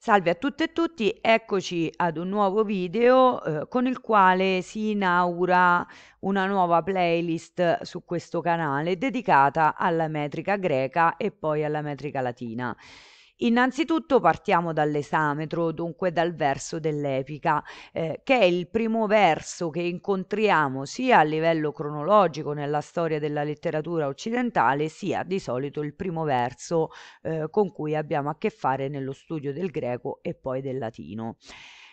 Salve a tutte e tutti, eccoci ad un nuovo video eh, con il quale si inaugura una nuova playlist su questo canale dedicata alla metrica greca e poi alla metrica latina. Innanzitutto partiamo dall'esametro, dunque dal verso dell'Epica, eh, che è il primo verso che incontriamo sia a livello cronologico nella storia della letteratura occidentale, sia di solito il primo verso eh, con cui abbiamo a che fare nello studio del greco e poi del latino.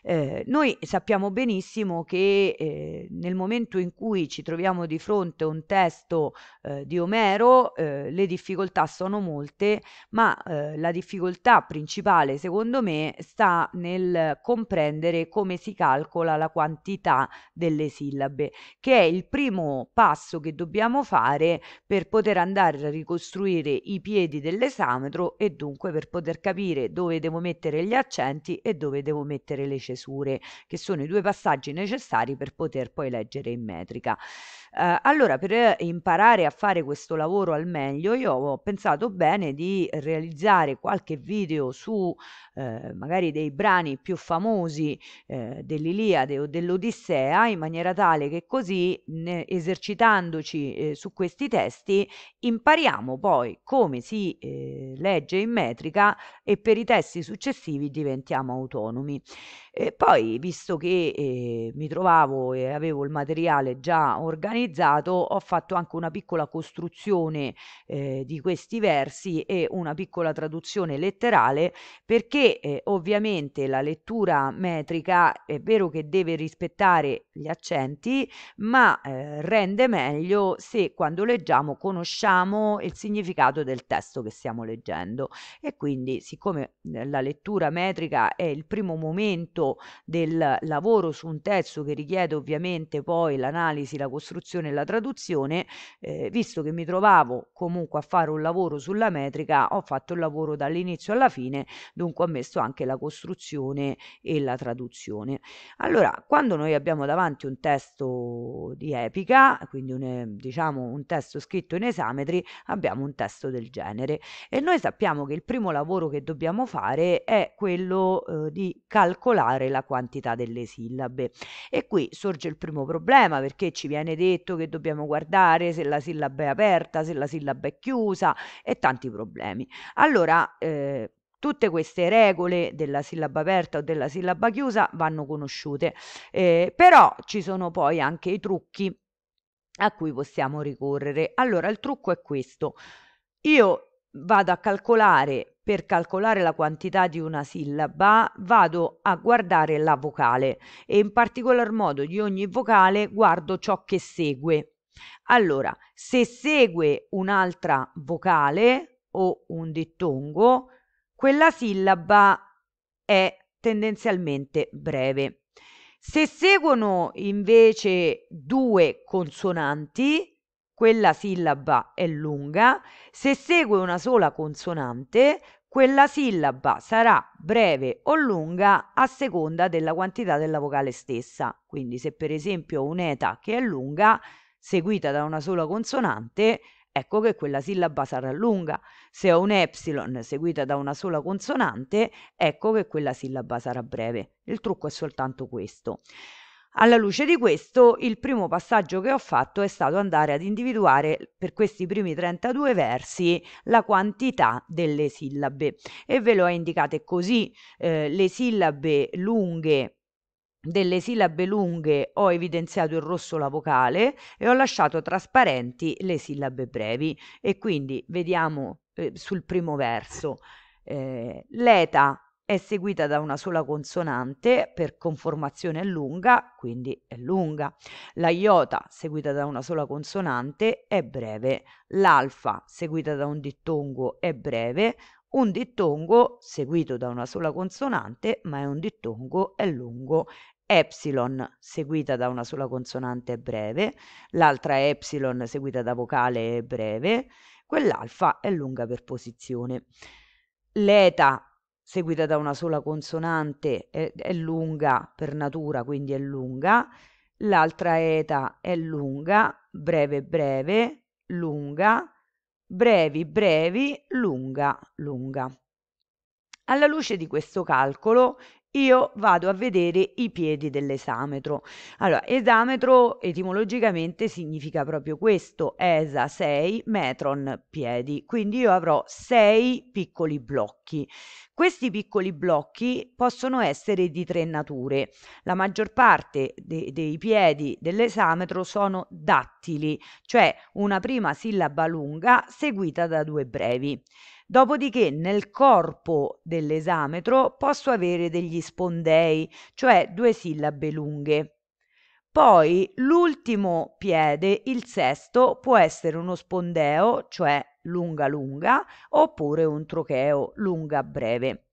Eh, noi sappiamo benissimo che eh, nel momento in cui ci troviamo di fronte a un testo eh, di Omero eh, le difficoltà sono molte, ma eh, la difficoltà principale secondo me sta nel comprendere come si calcola la quantità delle sillabe, che è il primo passo che dobbiamo fare per poter andare a ricostruire i piedi dell'esametro e dunque per poter capire dove devo mettere gli accenti e dove devo mettere le cesure tesure, che sono i due passaggi necessari per poter poi leggere in metrica. Ehm, allora per eh, imparare a fare questo lavoro al meglio io ho pensato bene di realizzare qualche video su, ehm, magari dei brani più famosi, ehm, dell'Iliade o dell'Odissea in maniera tale che così ne esercitandoci, ehm, su questi testi impariamo poi come si, ehm, legge in metrica e per i testi successivi diventiamo autonomi. E poi visto che, ehm, mi trovavo e avevo il materiale già organizzato realizzato ho fatto anche una piccola costruzione eh, di questi versi e una piccola traduzione letterale perché eh, ovviamente la lettura metrica è vero che deve rispettare gli accenti ma eh, rende meglio se quando leggiamo conosciamo il significato del testo che stiamo leggendo e quindi siccome eh, la lettura metrica è il primo momento del lavoro su un testo che richiede ovviamente poi l'analisi, la costruzione traduzione e la traduzione, eh, visto che mi trovavo comunque a fare un lavoro sulla metrica, ho fatto il lavoro dall'inizio alla fine, dunque ho messo anche la costruzione e la traduzione. Allora, quando noi abbiamo davanti un testo di epica, quindi un, eh, diciamo un testo scritto in esametri, abbiamo un testo del genere e noi sappiamo che il primo lavoro che dobbiamo fare è quello eh, di calcolare la quantità delle sillabe e qui sorge il primo problema perché ci viene detto detto che dobbiamo guardare se la sillaba è aperta, se la sillaba è chiusa e tanti problemi. Allora, eh, Tutte queste regole della sillaba aperta o della sillaba chiusa vanno conosciute, eh, però ci sono poi anche i trucchi a cui possiamo ricorrere. Allora, il trucco è questo. Io vado a calcolare, per calcolare la quantità di una sillaba, vado a guardare la vocale e in particolar modo di ogni vocale guardo ciò che segue. Allora, se segue un'altra vocale o un dittongo, quella sillaba è tendenzialmente breve. Se seguono invece due consonanti, quella sillaba è lunga, se segue una sola consonante, quella sillaba sarà breve o lunga a seconda della quantità della vocale stessa. Quindi se per esempio ho un'eta che è lunga, seguita da una sola consonante, ecco che quella sillaba sarà lunga. Se ho un epsilon seguita da una sola consonante, ecco che quella sillaba sarà breve. Il trucco è soltanto questo. Alla luce di questo, il primo passaggio che ho fatto è stato andare ad individuare per questi primi 32 versi la quantità delle sillabe e ve lo ho indicate così eh, le sillabe lunghe delle sillabe lunghe ho evidenziato in rosso la vocale e ho lasciato trasparenti le sillabe brevi e quindi vediamo eh, sul primo verso eh, l'eta è seguita da una sola consonante per conformazione lunga, quindi è lunga. La iota seguita da una sola consonante è breve. L'alfa seguita da un dittongo è breve. Un dittongo seguito da una sola consonante, ma è un dittongo, è lungo. Epsilon seguita da una sola consonante è breve, l'altra epsilon seguita da vocale è breve, quell'alfa è lunga per posizione. L'eta seguita da una sola consonante, è, è lunga per natura, quindi è lunga, l'altra eta è lunga, breve breve, lunga, brevi brevi, lunga, lunga. Alla luce di questo calcolo io vado a vedere i piedi dell'esametro. Allora, esametro etimologicamente significa proprio questo, esa 6 metron piedi, quindi io avrò 6 piccoli blocchi. Questi piccoli blocchi possono essere di tre nature. La maggior parte de- dei piedi dell'esametro sono dattili, cioè una prima sillaba lunga seguita da due brevi. Dopodiché nel corpo dell'esametro posso avere degli spondei, cioè due sillabe lunghe. Poi l'ultimo piede, il sesto, può essere uno spondeo, cioè lunga lunga oppure un trocheo lunga breve.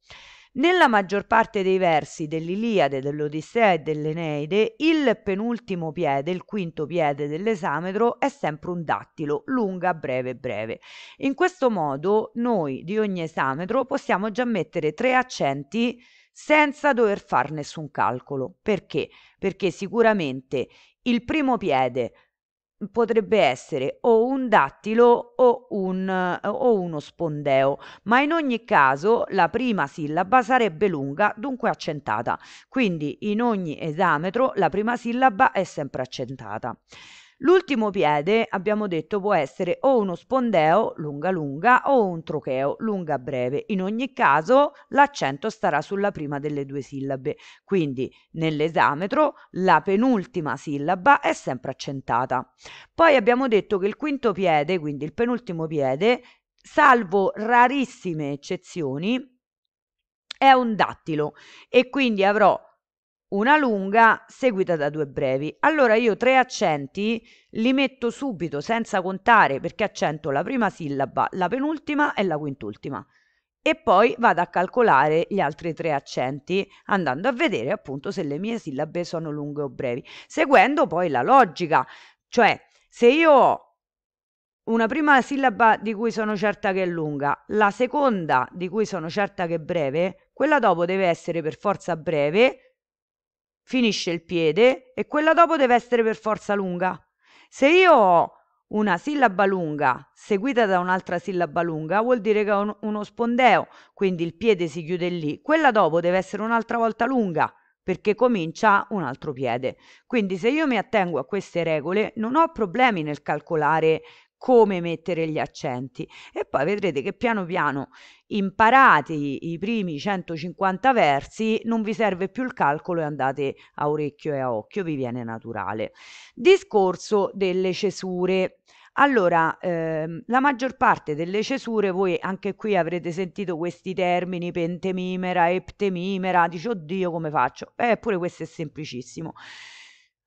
Nella maggior parte dei versi dell'Iliade, dell'Odissea e dell'Eneide, il penultimo piede, il quinto piede dell'esametro, è sempre un dattilo, lunga, breve, breve. In questo modo noi di ogni esametro possiamo già mettere tre accenti senza dover fare nessun calcolo. Perché? Perché sicuramente il primo piede potrebbe essere o un dattilo o, un, o uno spondeo, ma in ogni caso la prima sillaba sarebbe lunga, dunque accentata. Quindi in ogni esametro la prima sillaba è sempre accentata. L'ultimo piede, abbiamo detto, può essere o uno spondeo lunga lunga o un trocheo lunga breve. In ogni caso l'accento starà sulla prima delle due sillabe. Quindi nell'esametro la penultima sillaba è sempre accentata. Poi abbiamo detto che il quinto piede, quindi il penultimo piede, salvo rarissime eccezioni, è un dattilo e quindi avrò una lunga seguita da due brevi. Allora io tre accenti li metto subito senza contare perché accento la prima sillaba, la penultima e la quintultima e poi vado a calcolare gli altri tre accenti andando a vedere appunto se le mie sillabe sono lunghe o brevi, seguendo poi la logica, cioè se io ho una prima sillaba di cui sono certa che è lunga, la seconda di cui sono certa che è breve, quella dopo deve essere per forza breve finisce il piede e quella dopo deve essere per forza lunga. Se io ho una sillaba lunga seguita da un'altra sillaba lunga vuol dire che ho uno spondeo, quindi il piede si chiude lì. Quella dopo deve essere un'altra volta lunga perché comincia un altro piede. Quindi se io mi attengo a queste regole non ho problemi nel calcolare come mettere gli accenti e poi vedrete che piano piano imparati i primi 150 versi non vi serve più il calcolo e andate a orecchio e a occhio, vi viene naturale. Discorso delle cesure. Allora, ehm, la maggior parte delle cesure, voi anche qui avrete sentito questi termini, pentemimera, eptemimera, dici oddio come faccio? Eppure questo è semplicissimo.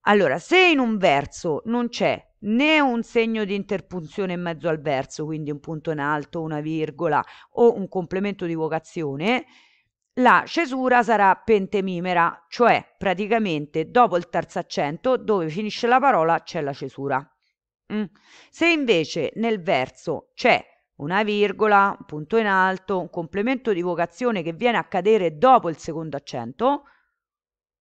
Allora, se in un verso non c'è né un segno di interpunzione in mezzo al verso, quindi un punto in alto, una virgola o un complemento di vocazione, la cesura sarà pentemimera, cioè praticamente dopo il terzo accento, dove finisce la parola, c'è la cesura. Mm. Se invece nel verso c'è una virgola, un punto in alto, un complemento di vocazione che viene a cadere dopo il secondo accento,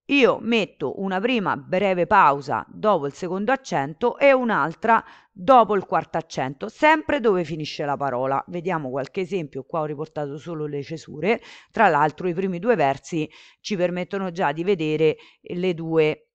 io metto una prima breve pausa dopo il secondo accento e un'altra dopo il quarto accento, sempre dove finisce la parola. Vediamo qualche esempio, qua ho riportato solo le cesure, tra l'altro i primi due versi ci permettono già di vedere le due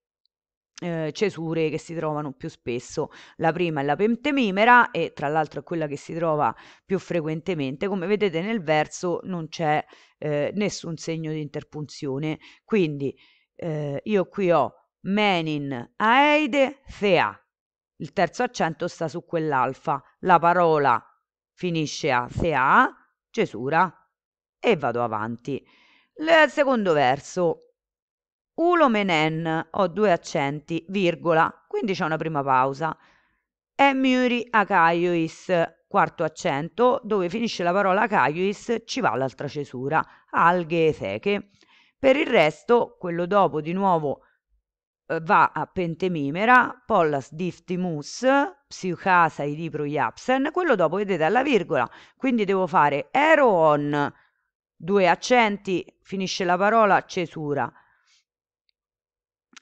eh, cesure che si trovano più spesso. La prima è la pentemimera e tra l'altro è quella che si trova più frequentemente. Come vedete nel verso non c'è eh, nessun segno di interpunzione, quindi eh, io qui ho menin, aeide, thea. Il terzo accento sta su quell'alfa. La parola finisce a thea, cesura, e vado avanti. Il secondo verso. Ulo menen, ho due accenti, virgola, quindi c'è una prima pausa. E muri acaiois, quarto accento, dove finisce la parola acaiois ci va l'altra cesura, alghe e teche. Per il resto, quello dopo di nuovo eh, va a pentemimera, pollas diftimus, psiucasa idi Iapsen, quello dopo vedete alla virgola, quindi devo fare ero on, due accenti, finisce la parola cesura.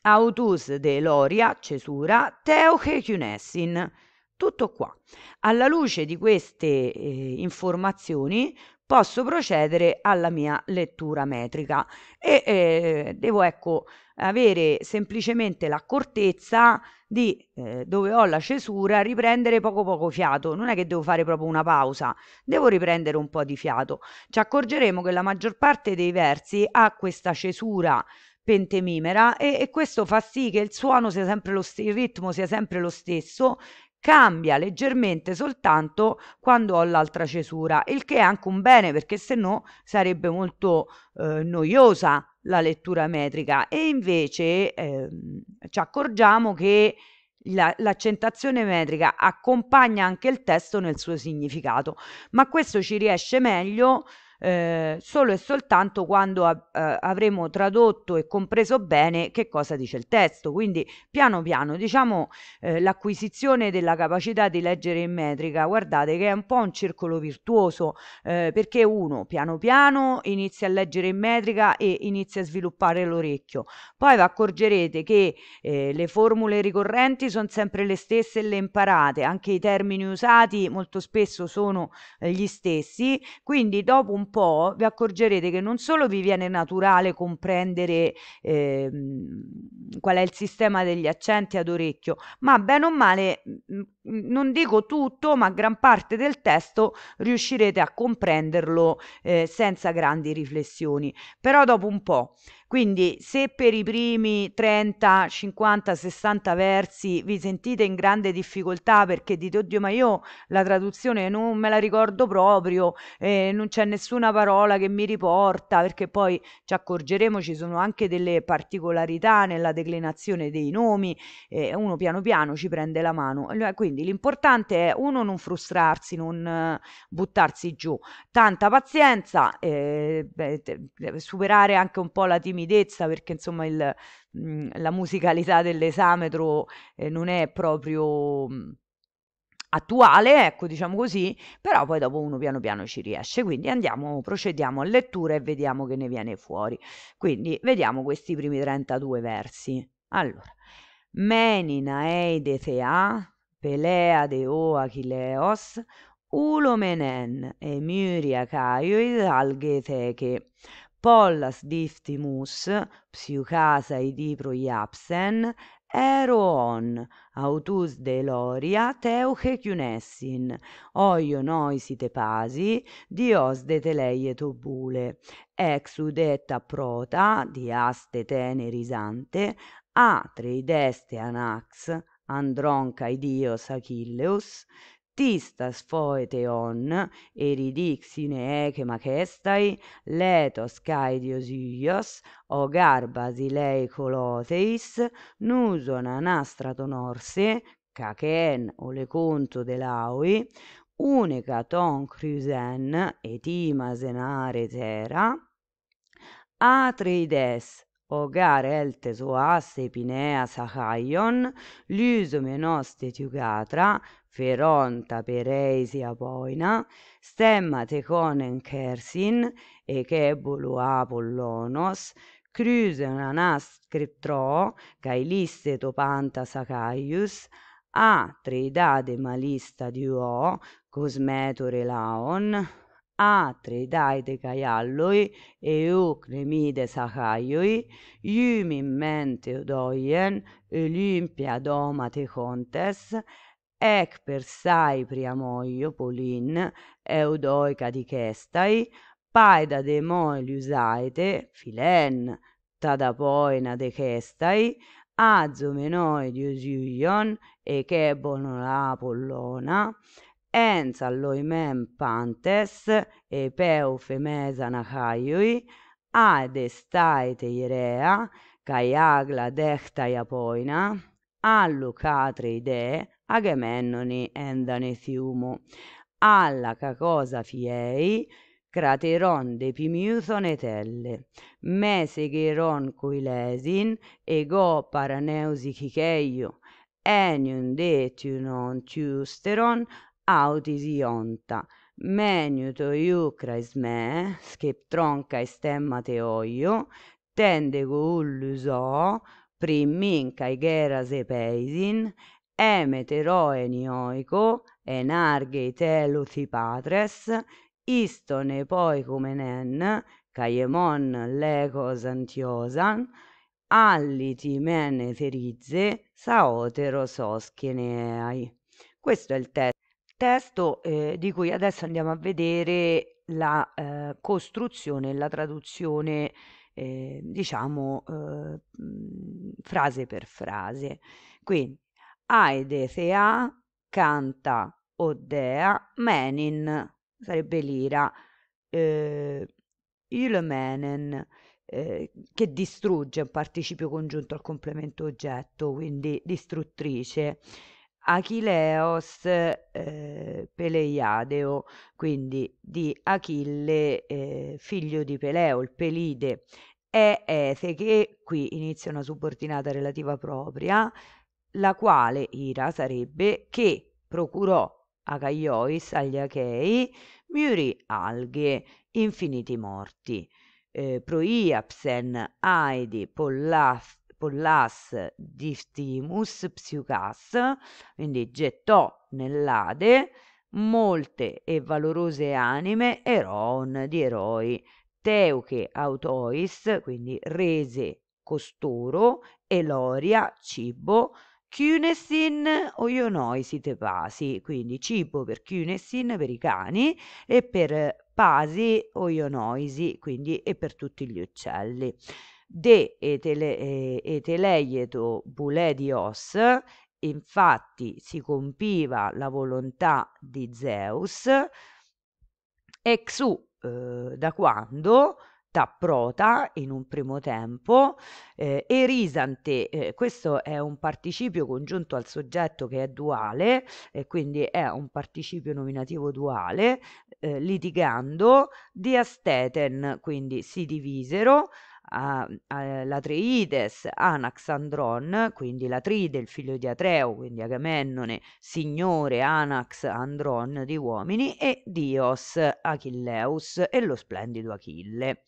Autus de Loria, cesura, Teuche Cunessin, Tutto qua. Alla luce di queste eh, informazioni posso procedere alla mia lettura metrica e eh, devo ecco avere semplicemente l'accortezza di eh, dove ho la cesura riprendere poco poco fiato non è che devo fare proprio una pausa devo riprendere un po' di fiato ci accorgeremo che la maggior parte dei versi ha questa cesura pentemimera e, e questo fa sì che il suono sia sempre lo stesso il ritmo sia sempre lo stesso cambia leggermente soltanto quando ho l'altra cesura, il che è anche un bene perché se no sarebbe molto eh, noiosa la lettura metrica e invece ehm, ci accorgiamo che la, l'accentazione metrica accompagna anche il testo nel suo significato, ma questo ci riesce meglio eh, solo e soltanto quando a, eh, avremo tradotto e compreso bene che cosa dice il testo. Quindi piano piano, diciamo, eh, l'acquisizione della capacità di leggere in metrica, guardate che è un po' un circolo virtuoso, eh, perché uno piano piano inizia a leggere in metrica e inizia a sviluppare l'orecchio. Poi vi accorgerete che eh, le formule ricorrenti sono sempre le stesse e le imparate, anche i termini usati molto spesso sono eh, gli stessi, quindi dopo un po' vi accorgerete che non solo vi viene naturale comprendere eh, qual è il sistema degli accenti ad orecchio, ma bene o male, mm, mm, non dico tutto, ma gran parte del testo riuscirete a comprenderlo eh, senza grandi riflessioni, però dopo un po'. Quindi se per i primi 30, 50, 60 versi vi sentite in grande difficoltà perché dite oddio ma io la traduzione non me la ricordo proprio, eh, non c'è nessuna parola che mi riporta, perché poi ci accorgeremo ci sono anche delle particolarità nella declinazione dei nomi, eh, uno piano piano ci prende la mano. Quindi l'importante è uno non frustrarsi, non eh, buttarsi giù, tanta pazienza, eh, beh, superare anche un po' la timidezza timidezza perché insomma il, mhmm, la musicalità dell'esametro eh, non è proprio mhmm, attuale, ecco diciamo così, però poi dopo uno piano piano ci riesce, quindi andiamo, procediamo a lettura e vediamo che ne viene fuori. Quindi vediamo questi primi 32 versi. Allora, Menina eide thea, Pelea de o Achilleos, Ulomenen e Myria caio alge Pollas diftimus, Psiucasai di Proiapsen, Eroon, autus de Loria teuche chiunessin, oion oisite pasi, dios de teleie tobule, ex udetta prota, diaste teneris ante, a treideste anax, Andronca idios Achilleus artistas foeteon, eridixine eche macestai, letos caediosios, o garbasilei coloteis, nuson anastraton orse, cacen oleconto delaui, uneca ton crusen, etimasen are tera, atreides ogar eltes oasse pinea sacaion, lusum enos de tiugatra, feronta eisia poina, stemma teconen cersin, e cebulu apollonos, cruse anas criptro, cailisse topanta sacaius, a treidade malista diuo, cosmetore laon, άτρι δάιδε καϊάλλοι, εουκ νεμίδε σαχάιοι, γιουμι μέντε δόιεν, Ολύμπια δόμα τεχόντες, εκ περσάι πριαμόιο πολύν, εουδόικα δικέσтай, πάιδα δε μόι λιουσάιτε, φιλέν, τατα πόινα δεχέσтай, άζω μενόι διουσιούιον, εκέμπονο απολώνα, ens alloimem pantes, epeufemesanachaui, ad estaite hierea, kai agla dechtaia poina, allu catre idee Agamennoni endane fiumu, alla cacosa fiei, crateron de Pimiuson etelle, me segheron coilesin, ego paraneusi chicheio, enion de tu non tiusteron audis ionta Meniuto iucrais me, skeptronca stemma teoio, tendego ulluso, primminca igeras epeisin, emeteroenioico, enargei teluthi patres, poi iston epoikumenen, kaiemon legos antiosan, ti men Ferizze, saotero soschene eai. Questo è il testo testo eh, di cui adesso andiamo a vedere la eh, costruzione e la traduzione, eh, diciamo, eh, mh, frase per frase. Quindi, Aide Thea canta Oddea Menin, sarebbe l'ira, eh, Ilmenen, eh, che distrugge un participio congiunto al complemento oggetto, quindi distruttrice. Achilleos eh, Peleiadeo, quindi di Achille eh, figlio di Peleo, il Pelide, e Ese, che qui inizia una subordinata relativa propria, la quale Ira sarebbe che procurò a Caiois agli Achei miuri alghe, infiniti morti. Eh, Proiapsen, Aidi, Pollaf, pollas diftimus psiucas, quindi gettò nell'Ade molte e valorose anime eroon di eroi, teuche autois, quindi rese costoro, eloria cibo, Kynesin oionoisit pasi, quindi cibo per Kynesin, per i cani, e per pasi oionoisi, quindi e per tutti gli uccelli de etele- eh, eteleieto buledios, infatti si compiva la volontà di Zeus, exu eh, da quando prota in un primo tempo, eh, erisante, eh, questo è un participio congiunto al soggetto che è duale, eh, quindi è un participio nominativo duale, eh, litigando, diasteten, quindi si divisero, a, mhmm, a, l'Atreides, Anaxandron, quindi l'Atride, il figlio di Atreo, quindi Agamennone, signore Anax Andron di uomini, e Dios, Achilleus e lo splendido Achille.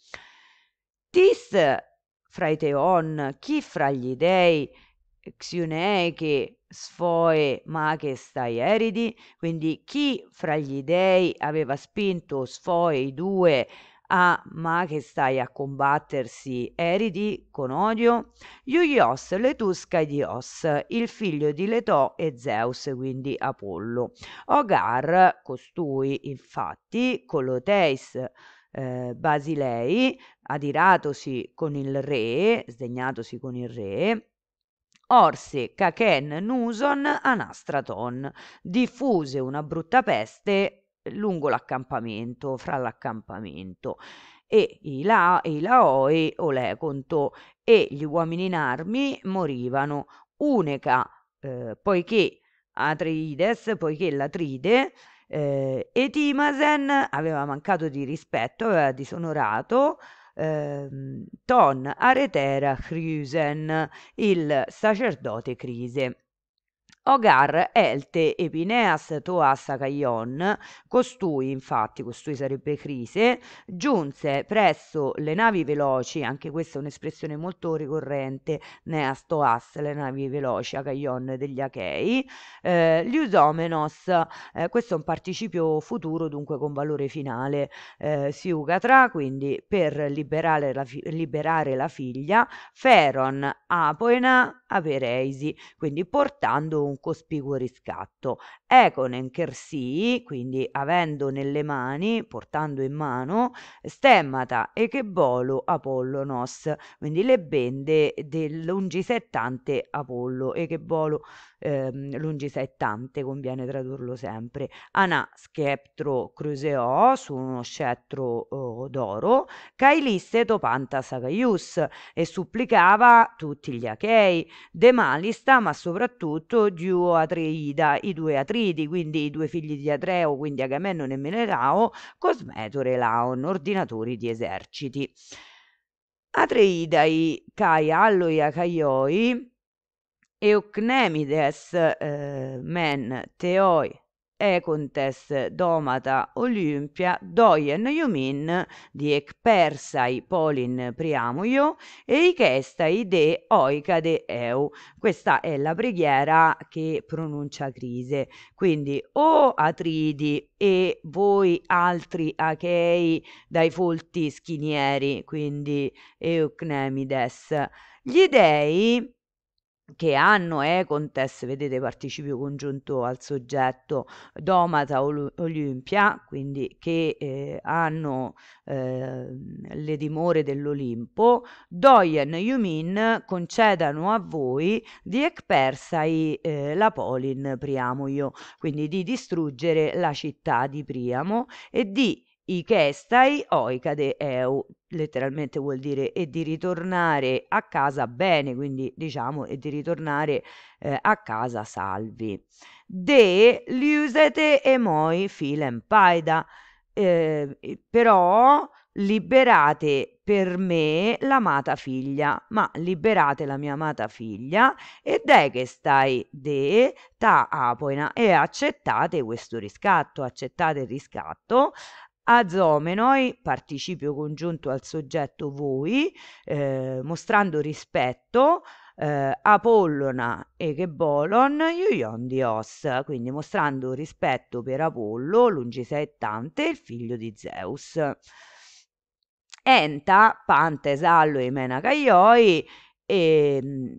Tis fra i Teon, chi fra gli dei, Xioneche, Sfoe, Maches, Eridi, quindi chi fra gli dei aveva spinto Sfoe i due Ah, ma che stai a combattersi, eridi, con odio? Iuios, Letusca e Dios, il figlio di Leto e Zeus, quindi Apollo. Ogar, costui, infatti, Coloteis, eh, Basilei, adiratosi con il re, sdegnatosi con il re, Orse, Cachen, Nuson, Anastraton. Diffuse una brutta peste lungo l'accampamento, fra l'accampamento. E i, La- i Laoi o Leconto e gli uomini in armi morivano uneca, eh, poiché Atreides, poiché l'Atride, eh, Timasen aveva mancato di rispetto, aveva disonorato eh, Ton Aretera Chrysen, il sacerdote Crise. Ogar elte Epineas toas Acaion, costui infatti, costui sarebbe Crise, giunse presso le navi veloci, anche questa è un'espressione molto ricorrente, Neas toas, le navi veloci, Acaion degli Achei, eh, Liusomenos, eh, questo è un participio futuro dunque con valore finale, eh, Siugatra, quindi per liberare la, liberare la figlia, Feron, Apoena, Apereisi, quindi portando un un cospicuo riscatto Econen Chersii, quindi avendo nelle mani, portando in mano, stemmata e chebolo Apollonos, quindi le bende del lungisettante Apollo, e chebolo ehm, lungisettante, conviene tradurlo sempre. Anà scheptro Cruseo su uno scettro oh, d'oro, cailisse topanta sagaius e supplicava tutti gli Achei, De Malista, ma soprattutto Dio Atreida, i due Atreida concepiti quindi i due figli di Atreo, quindi Agamennone e Menelao, Cosmetore e Laon, ordinatori di eserciti. Atreidai, Cai, Alloi, Acaioi, Eucnemides, eh, Men, Teoi, Econtes, Domata, Olimpia, Doien Iomin, di Persai Polin Priamuio e Ichestai de Oicade Eu. Questa è la preghiera che pronuncia Crise. Quindi o Atridi e voi altri Achei dai folti schinieri, quindi Eucnemides. Gli dei che hanno Econtest, eh, vedete participio congiunto al soggetto, domata Olimpia, quindi che eh, hanno eh, le dimore dell'Olimpo, doien iumin concedano a voi di ecpersai eh, la polin priamoio, quindi di distruggere la città di Priamo e di Ichestai oicade eu, letteralmente vuol dire e di ritornare a casa bene, quindi diciamo e di ritornare eh, a casa salvi. De liusete moi filen paida, eh, però liberate per me l'amata figlia, ma liberate la mia amata figlia e dai che stai de ta apoina e accettate questo riscatto, accettate il riscatto a zomenoi, participio congiunto al soggetto voi, eh, mostrando rispetto, eh, Apollona e Chebolon iuion dios, quindi mostrando rispetto per Apollo, lungisettante, il figlio di Zeus. Enta, Pantes, sallo, e Menacaioi e, ehm,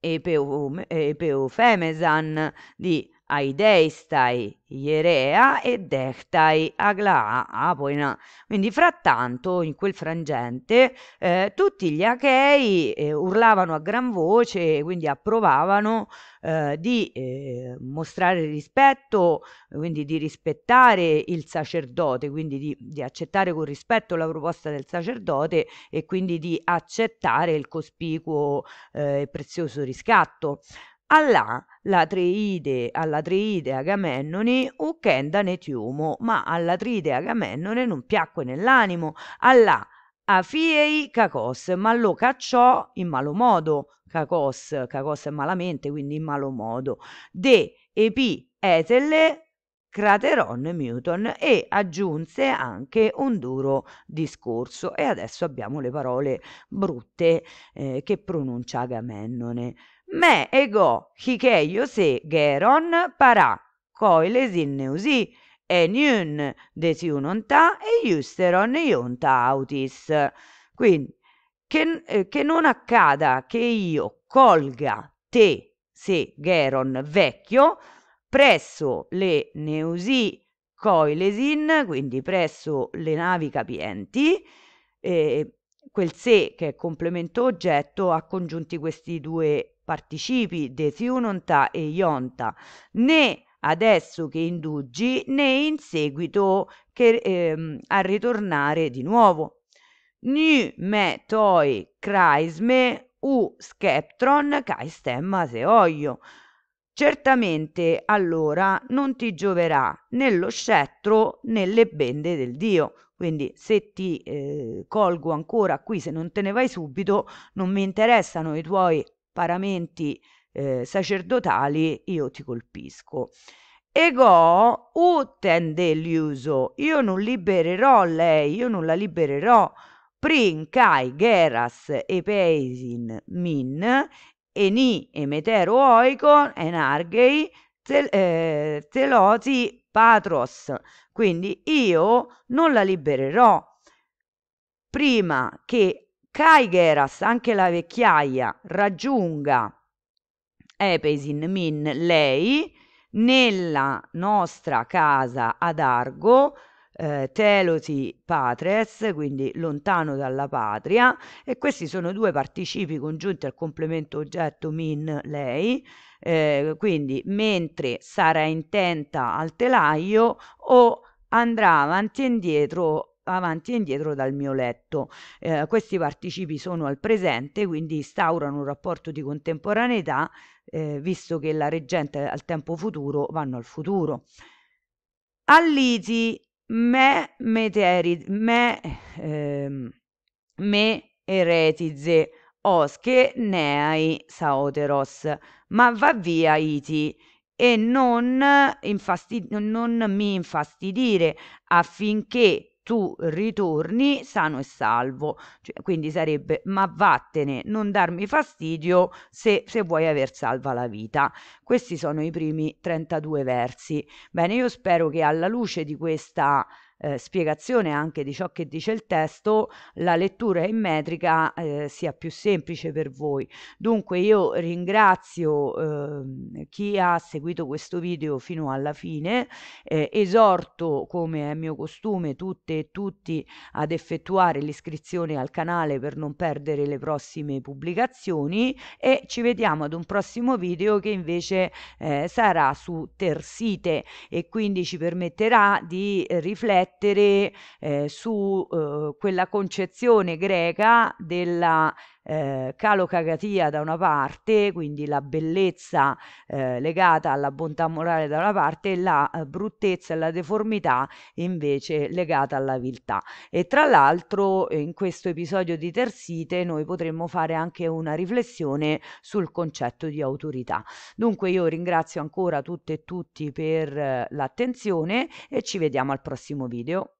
e Peofemesan di aidestai Ierea e dechtai Aglaa Apoina. Ah, quindi frattanto in quel frangente eh, tutti gli Achei eh, urlavano a gran voce, quindi approvavano eh, di eh, mostrare rispetto, quindi di rispettare il sacerdote, quindi di, di accettare con rispetto la proposta del sacerdote e quindi di accettare il cospicuo eh, e prezioso riscatto alla l'Atreide, all'Atreide Agamennone uccenda ne tiumo, ma all'Atride Agamennone non piacque nell'animo, alla afiei Cacos, ma lo cacciò in malo modo Cacos, Cacos è malamente, quindi in malo modo, de epi etele crateron Newton e aggiunse anche un duro discorso. E adesso abbiamo le parole brutte eh, che pronuncia Agamennone me ego chicheio se geron parà, coilesin neusi, e nun desiunonta e iusteron ionta autis. Quindi, che, eh, che non accada che io colga te, se geron vecchio, presso le neusi coilesin, quindi presso le navi capienti, eh, quel se che è complemento oggetto ha congiunti questi due participi desionta e ionta, né adesso che indugi, né in seguito che, ehm, a ritornare di nuovo. Ni me toi craisme u skeptron kai stemma se seoio. Certamente allora non ti gioverà né lo scettro né le bende del Dio. Quindi se ti eh, colgo ancora qui, se non te ne vai subito, non mi interessano i tuoi paramenti eh, sacerdotali, io ti colpisco. Ego utten dell'uso, io non libererò lei, io non la libererò. Prin kai geras epeisin min, eni emetero oikon enargei eh, teloti patros. Quindi io non la libererò prima che Kaigeras, anche la vecchiaia, raggiunga Epesin Min lei nella nostra casa ad Argo, eh, teloti patres, quindi lontano dalla patria, e questi sono due participi congiunti al complemento oggetto min lei, eh, quindi mentre sarà intenta al telaio o andrà avanti e indietro avanti e indietro dal mio letto. Eh, questi participi sono al presente, quindi instaurano un rapporto di contemporaneità, eh, visto che la reggente al tempo futuro vanno al futuro. Alliti me meteri me ehm, me eretize osche neai saoteros ma va via iti e non, infastid- non mi infastidire affinché tu ritorni sano e salvo. Cioè, quindi sarebbe ma vattene, non darmi fastidio se, se vuoi aver salva la vita. Questi sono i primi 32 versi. Bene, io spero che alla luce di questa eh, spiegazione anche di ciò che dice il testo, la lettura in metrica eh, sia più semplice per voi. Dunque io ringrazio eh, chi ha seguito questo video fino alla fine, eh, esorto come è mio costume tutte e tutti ad effettuare l'iscrizione al canale per non perdere le prossime pubblicazioni e ci vediamo ad un prossimo video che invece eh, sarà su Tersite e quindi ci permetterà di riflettere riflettere eh, su eh, quella concezione greca della eh, calo cagatia da una parte, quindi la bellezza eh, legata alla bontà morale da una parte e la eh, bruttezza e la deformità invece legata alla viltà. E tra l'altro eh, in questo episodio di Tersite noi potremmo fare anche una riflessione sul concetto di autorità. Dunque io ringrazio ancora tutte e tutti per eh, l'attenzione e ci vediamo al prossimo video.